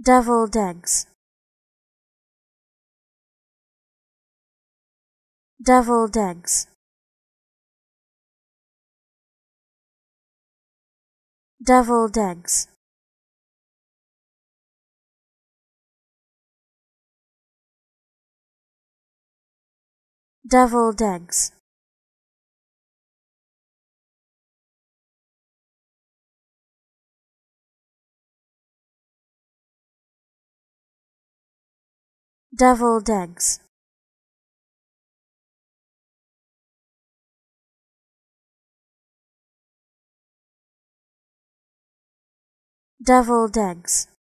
Deviled eggs. Deviled eggs. Deviled eggs. Deviled eggs. deviled eggs. Deviled eggs.